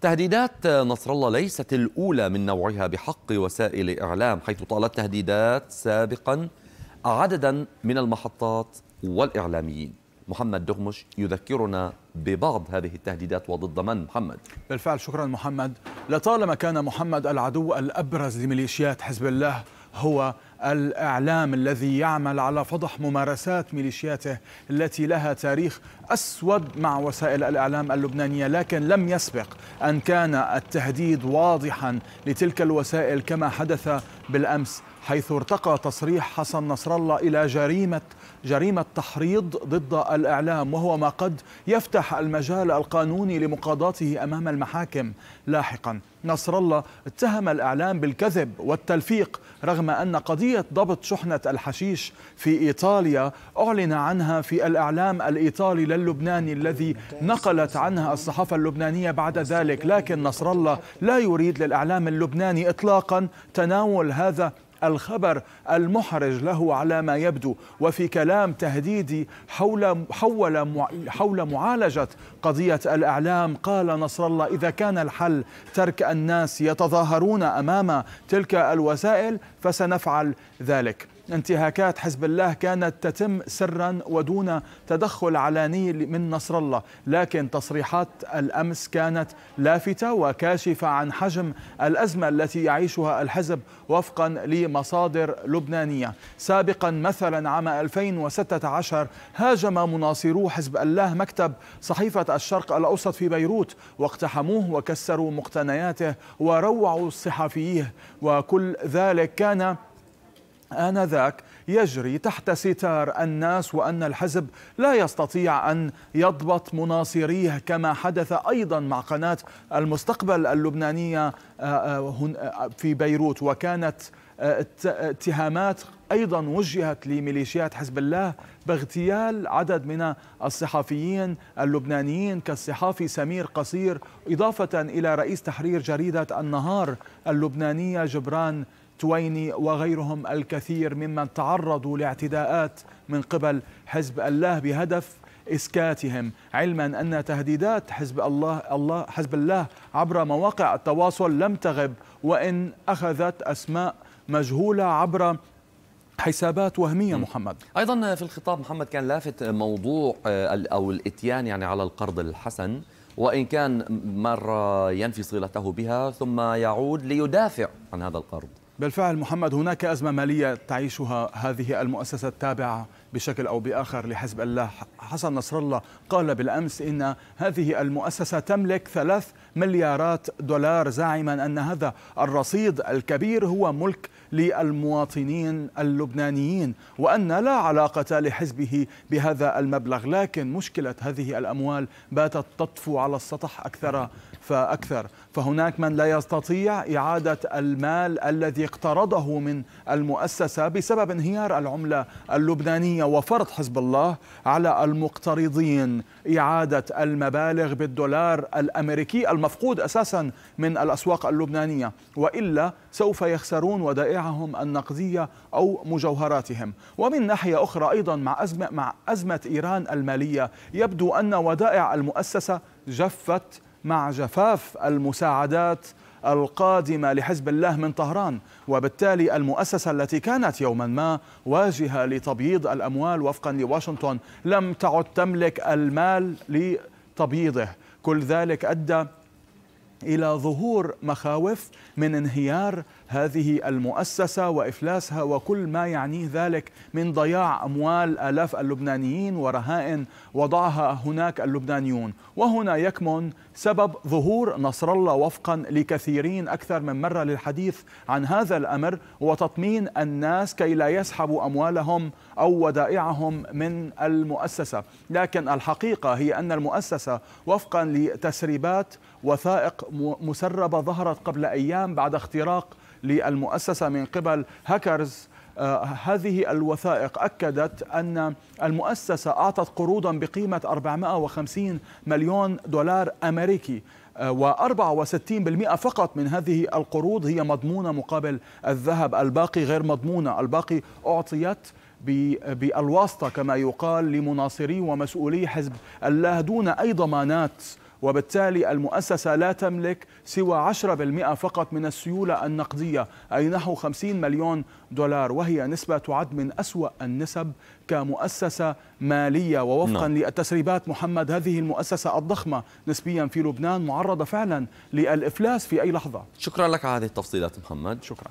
تهديدات نصر الله ليست الأولى من نوعها بحق وسائل إعلام حيث طالت تهديدات سابقا عددا من المحطات والإعلاميين محمد دغمش يذكرنا ببعض هذه التهديدات وضد من محمد بالفعل شكرا محمد لطالما كان محمد العدو الأبرز لميليشيات حزب الله هو الإعلام الذي يعمل على فضح ممارسات ميليشياته التي لها تاريخ أسود مع وسائل الإعلام اللبنانية لكن لم يسبق أن كان التهديد واضحا لتلك الوسائل كما حدث بالأمس حيث ارتقى تصريح حسن نصر الله إلى جريمة جريمة تحريض ضد الإعلام وهو ما قد يفتح المجال القانوني لمقاضاته أمام المحاكم لاحقا نصر الله اتهم الإعلام بالكذب والتلفيق رغم أن قضية ضبط شحنة الحشيش في إيطاليا أعلن عنها في الإعلام الإيطالي للبناني الذي نقلت عنها الصحافة اللبنانية بعد ذلك لكن نصر الله لا يريد للإعلام اللبناني إطلاقا تناول هذا الخبر المحرج له على ما يبدو وفي كلام تهديدي حول حول حول معالجه قضيه الاعلام قال نصر الله اذا كان الحل ترك الناس يتظاهرون امام تلك الوسائل فسنفعل ذلك انتهاكات حزب الله كانت تتم سرا ودون تدخل علني من نصر الله لكن تصريحات الأمس كانت لافتة وكاشفة عن حجم الأزمة التي يعيشها الحزب وفقا لمصادر لبنانية سابقا مثلا عام 2016 هاجم مناصرو حزب الله مكتب صحيفة الشرق الأوسط في بيروت واقتحموه وكسروا مقتنياته وروعوا صحفييه وكل ذلك كان آنذاك يجري تحت ستار الناس وأن الحزب لا يستطيع أن يضبط مناصريه كما حدث أيضا مع قناة المستقبل اللبنانية آه، آه، آه، في بيروت وكانت اتهامات ايضا وجهت لميليشيات حزب الله باغتيال عدد من الصحفيين اللبنانيين كالصحافي سمير قصير اضافه الى رئيس تحرير جريده النهار اللبنانيه جبران تويني وغيرهم الكثير ممن تعرضوا لاعتداءات من قبل حزب الله بهدف اسكاتهم علما ان تهديدات حزب الله الله حزب الله عبر مواقع التواصل لم تغب وان اخذت اسماء مجهوله عبر حسابات وهميه محمد ايضا في الخطاب محمد كان لافت موضوع آه، او الاتيان يعني على القرض الحسن وان كان مره ينفي صلته بها ثم يعود ليدافع عن هذا القرض بالفعل محمد هناك أزمة مالية تعيشها هذه المؤسسة التابعة بشكل أو بآخر لحزب الله حسن نصر الله قال بالأمس إن هذه المؤسسة تملك ثلاث مليارات دولار زاعما أن هذا الرصيد الكبير هو ملك للمواطنين اللبنانيين وأن لا علاقة لحزبه بهذا المبلغ لكن مشكلة هذه الأموال باتت تطفو على السطح أكثر فأكثر فهناك من لا يستطيع إعادة المال الذي اقترضه من المؤسسة بسبب انهيار العملة اللبنانية الإنسانية وفرض حزب الله على المقترضين إعادة المبالغ بالدولار الأمريكي المفقود أساسا من الأسواق اللبنانية وإلا سوف يخسرون ودائعهم النقدية أو مجوهراتهم ومن ناحية أخرى أيضا مع أزمة, مع أزمة إيران المالية يبدو أن ودائع المؤسسة جفت مع جفاف المساعدات القادمة لحزب الله من طهران وبالتالي المؤسسة التي كانت يوما ما واجهة لتبييض الأموال وفقا لواشنطن لم تعد تملك المال لتبييضه كل ذلك أدى الى ظهور مخاوف من انهيار هذه المؤسسه وافلاسها وكل ما يعنيه ذلك من ضياع اموال الاف اللبنانيين ورهائن وضعها هناك اللبنانيون وهنا يكمن سبب ظهور نصر الله وفقا لكثيرين اكثر من مره للحديث عن هذا الامر وتطمين الناس كي لا يسحبوا اموالهم او ودائعهم من المؤسسه لكن الحقيقه هي ان المؤسسه وفقا لتسريبات وثائق مسربة ظهرت قبل أيام بعد اختراق للمؤسسة من قبل هاكرز آه، هذه الوثائق أكدت أن المؤسسة أعطت قروضا بقيمة 450 مليون دولار أمريكي آه، و64% فقط من هذه القروض هي مضمونة مقابل الذهب الباقي غير مضمونة الباقي أعطيت بالواسطة كما يقال لمناصري ومسؤولي حزب الله دون أي ضمانات وبالتالي المؤسسة لا تملك سوى 10% فقط من السيولة النقدية أي نحو 50 مليون دولار وهي نسبة تعد من أسوأ النسب كمؤسسة مالية ووفقا نعم. للتسريبات محمد هذه المؤسسة الضخمة نسبيا في لبنان معرضة فعلا للإفلاس في أي لحظة شكرا لك على هذه التفصيلات محمد شكرا